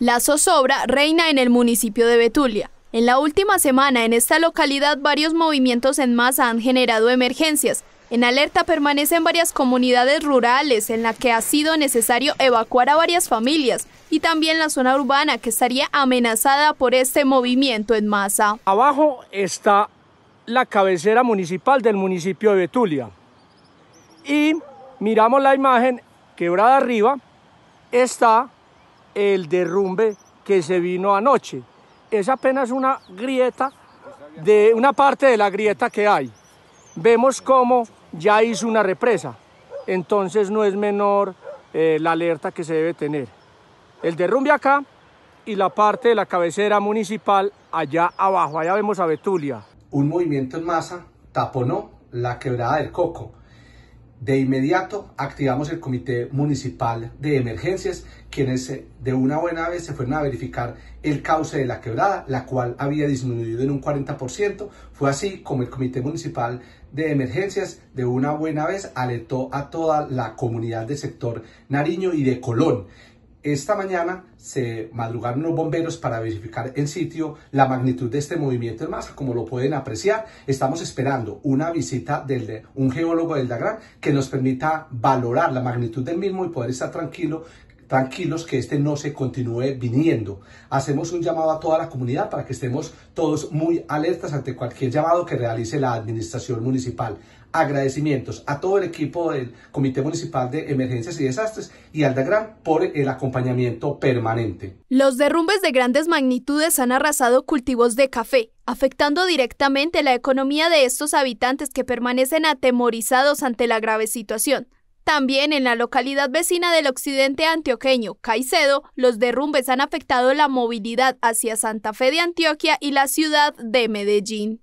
La zozobra reina en el municipio de Betulia. En la última semana en esta localidad varios movimientos en masa han generado emergencias. En alerta permanecen varias comunidades rurales en la que ha sido necesario evacuar a varias familias y también la zona urbana que estaría amenazada por este movimiento en masa. Abajo está la cabecera municipal del municipio de Betulia y miramos la imagen, quebrada arriba está el derrumbe que se vino anoche. Es apenas una grieta, de una parte de la grieta que hay. Vemos cómo ya hizo una represa, entonces no es menor eh, la alerta que se debe tener. El derrumbe acá y la parte de la cabecera municipal allá abajo, allá vemos a Betulia. Un movimiento en masa taponó la quebrada del coco de inmediato activamos el Comité Municipal de Emergencias, quienes eh, de una buena vez se fueron a verificar el cauce de la quebrada, la cual había disminuido en un 40%. Fue así como el Comité Municipal de Emergencias de una buena vez alertó a toda la comunidad del sector Nariño y de Colón. Esta mañana se madrugaron los bomberos para verificar el sitio, la magnitud de este movimiento en masa, como lo pueden apreciar. Estamos esperando una visita de un geólogo del Dagran que nos permita valorar la magnitud del mismo y poder estar tranquilo tranquilos que este no se continúe viniendo. Hacemos un llamado a toda la comunidad para que estemos todos muy alertas ante cualquier llamado que realice la administración municipal. Agradecimientos a todo el equipo del Comité Municipal de Emergencias y Desastres y al Dagran por el acompañamiento permanente. Los derrumbes de grandes magnitudes han arrasado cultivos de café, afectando directamente la economía de estos habitantes que permanecen atemorizados ante la grave situación. También en la localidad vecina del occidente antioqueño, Caicedo, los derrumbes han afectado la movilidad hacia Santa Fe de Antioquia y la ciudad de Medellín.